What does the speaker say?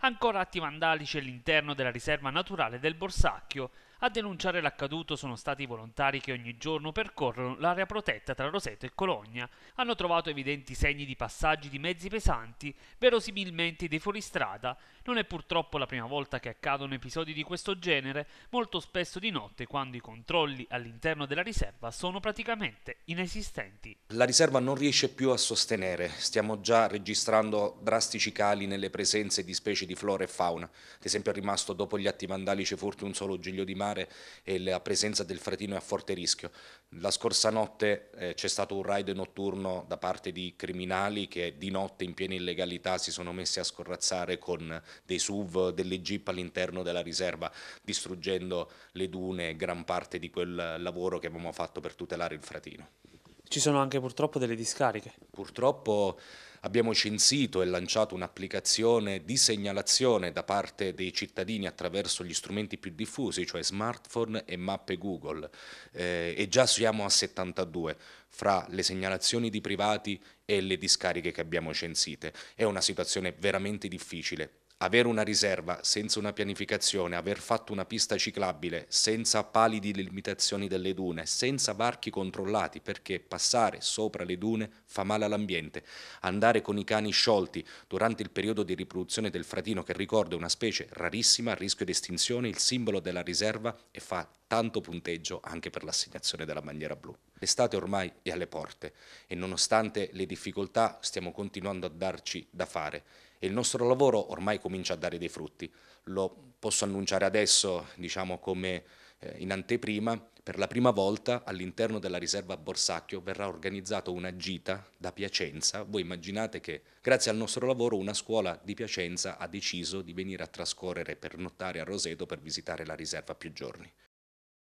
Ancora atti vandalici all'interno della riserva naturale del Borsacchio. A denunciare l'accaduto sono stati i volontari che ogni giorno percorrono l'area protetta tra Roseto e Cologna. Hanno trovato evidenti segni di passaggi di mezzi pesanti, verosimilmente dei fuoristrada. Non è purtroppo la prima volta che accadono episodi di questo genere, molto spesso di notte quando i controlli all'interno della riserva sono praticamente inesistenti. La riserva non riesce più a sostenere, stiamo già registrando drastici cali nelle presenze di specie specifici di flora e fauna. Ad esempio è rimasto dopo gli atti vandalici furti un solo giglio di mare e la presenza del fratino è a forte rischio. La scorsa notte eh, c'è stato un raid notturno da parte di criminali che di notte in piena illegalità si sono messi a scorrazzare con dei SUV, delle jeep all'interno della riserva, distruggendo le dune e gran parte di quel lavoro che avevamo fatto per tutelare il fratino. Ci sono anche purtroppo delle discariche. Purtroppo abbiamo censito e lanciato un'applicazione di segnalazione da parte dei cittadini attraverso gli strumenti più diffusi, cioè smartphone e mappe Google, eh, e già siamo a 72 fra le segnalazioni di privati e le discariche che abbiamo censite. È una situazione veramente difficile avere una riserva senza una pianificazione, aver fatto una pista ciclabile senza pali di limitazioni delle dune, senza varchi controllati, perché passare sopra le dune fa male all'ambiente. Andare con i cani sciolti durante il periodo di riproduzione del fratino, che ricorda una specie rarissima a rischio di estinzione, il simbolo della riserva e fa tanto punteggio anche per l'assegnazione della bandiera blu. L'estate ormai è alle porte e nonostante le difficoltà stiamo continuando a darci da fare e il nostro lavoro ormai comincia a dare dei frutti. Lo posso annunciare adesso, diciamo come eh, in anteprima, per la prima volta all'interno della riserva Borsacchio verrà organizzata una gita da Piacenza. Voi immaginate che grazie al nostro lavoro una scuola di Piacenza ha deciso di venire a trascorrere per nottare a Roseto per visitare la riserva più giorni.